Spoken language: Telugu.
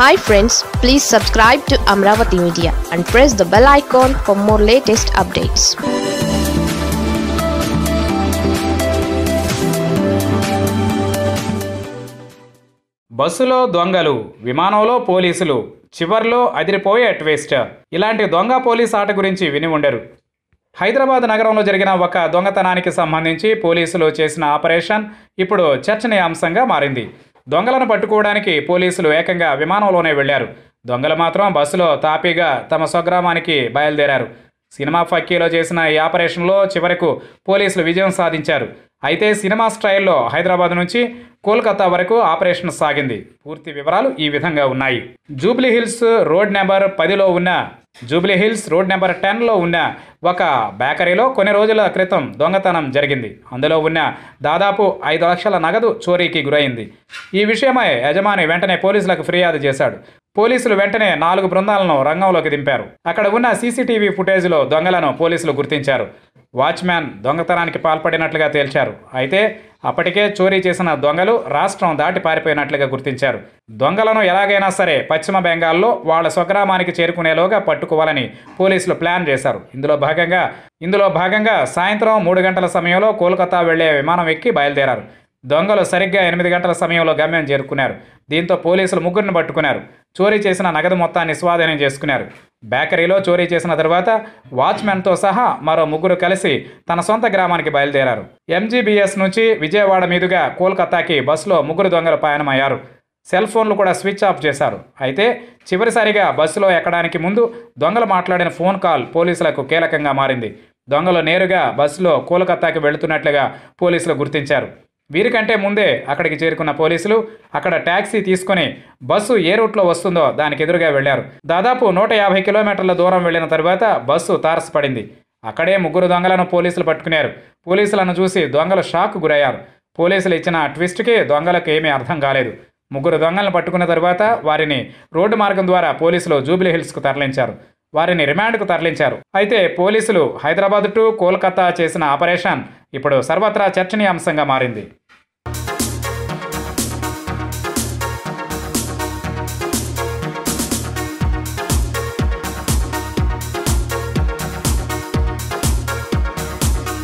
hi friends please subscribe to Amaravati media and press the bell icon for more latest updates బస్సులో దొంగలు విమానంలో పోలీసులు చివర్లో అదిరిపోయే ట్విస్ట్ ఇలాంటి దొంగ పోలీస్ ఆట గురించి విని ఉండరు హైదరాబాద్ నగరంలో జరిగిన ఒక దొంగతనానికి సంబంధించి పోలీసులు చేసిన ఆపరేషన్ ఇప్పుడు చర్చనీయాంశంగా మారింది దొంగలను పట్టుకోవడానికి పోలీసులు ఏకంగా విమానంలోనే వెళ్లారు దొంగలు మాత్రం బస్సులో తాపీగా తమ స్వగ్రామానికి బయలుదేరారు సినిమా ఫక్కీలో చేసిన ఈ ఆపరేషన్లో చివరకు పోలీసులు విజయం సాధించారు అయితే సినిమా స్టైల్లో హైదరాబాద్ నుంచి కోల్కతా వరకు ఆపరేషన్ సాగింది పూర్తి వివరాలు ఈ విధంగా ఉన్నాయి జూబ్లీహిల్స్ రోడ్ నెంబర్ పదిలో ఉన్న జూబ్లీ హిల్స్ రోడ్ నెంబర్ టెన్లో ఉన్న ఒక బేకరీలో కొన్ని రోజుల క్రితం దొంగతనం జరిగింది అందులో ఉన్న దాదాపు ఐదు లక్షల నగదు చోరీకి గురైంది ఈ విషయమై యజమాని వెంటనే పోలీసులకు ఫిర్యాదు చేశాడు పోలీసులు వెంటనే నాలుగు బృందాలను రంగంలోకి దింపారు అక్కడ ఉన్న సీసీటీవీ ఫుటేజ్లో దొంగలను పోలీసులు గుర్తించారు వాచ్మ్యాన్ దొంగతనానికి పాల్పడినట్లుగా తేల్చారు అయితే అప్పటికే చోరీ చేసిన దొంగలు రాష్ట్రం దాటి పారిపోయినట్లుగా గుర్తించారు దొంగలను ఎలాగైనా సరే పశ్చిమ బెంగాల్లో వాళ్ళ స్వగ్రామానికి చేరుకునేలోగా పట్టుకోవాలని పోలీసులు ప్లాన్ చేశారు ఇందులో భాగంగా ఇందులో భాగంగా సాయంత్రం మూడు గంటల సమయంలో కోల్కతా వెళ్లే విమానం ఎక్కి బయలుదేరారు దొంగలు సరిగ్గా ఎనిమిది గంటల సమయంలో గమ్యం చేరుకున్నారు దీంతో పోలీసులు ముగ్గురిని పట్టుకున్నారు చోరీ చేసిన నగదు మొత్తాన్ని స్వాధీనం చేసుకున్నారు బేకరీలో చోరీ చేసిన తర్వాత వాచ్మెన్తో సహా మరో ముగ్గురు కలిసి తన సొంత గ్రామానికి బయలుదేరారు ఎంజీబీఎస్ నుంచి విజయవాడ మీదుగా కోల్కతాకి బస్సులో ముగ్గురు దొంగలు పయనమయ్యారు సెల్ ఫోన్లు కూడా స్విచ్ ఆఫ్ చేశారు అయితే చివరిసారిగా బస్సులో ఎక్కడానికి ముందు దొంగలు మాట్లాడిన ఫోన్ కాల్ పోలీసులకు కీలకంగా మారింది దొంగలు నేరుగా బస్సులో కోల్కతాకి వెళుతున్నట్లుగా పోలీసులు గుర్తించారు వీరికంటే ముందే అక్కడికి చేరుకున్న పోలీసులు అక్కడ ట్యాక్సీ తీసుకుని బస్సు ఏ రూట్లో వస్తుందో దానికి ఎదురుగా వెళ్లారు దాదాపు నూట యాభై కిలోమీటర్ల దూరం వెళ్లిన తర్వాత బస్సు తారసపడింది అక్కడే ముగ్గురు దొంగలను పోలీసులు పట్టుకున్నారు పోలీసులను చూసి దొంగలు షాక్ గురయ్యారు పోలీసులు ఇచ్చిన ట్విస్ట్కి దొంగలకు ఏమీ అర్థం కాలేదు ముగ్గురు దొంగలను పట్టుకున్న తర్వాత వారిని రోడ్డు మార్గం ద్వారా పోలీసులు జూబ్లీ హిల్స్కు తరలించారు వారిని రిమాండ్కు తరలించారు అయితే పోలీసులు హైదరాబాద్ టు కోల్కతా చేసిన ఆపరేషన్ ఇప్పుడు సర్వత్రా చర్చనీయాంశంగా మారింది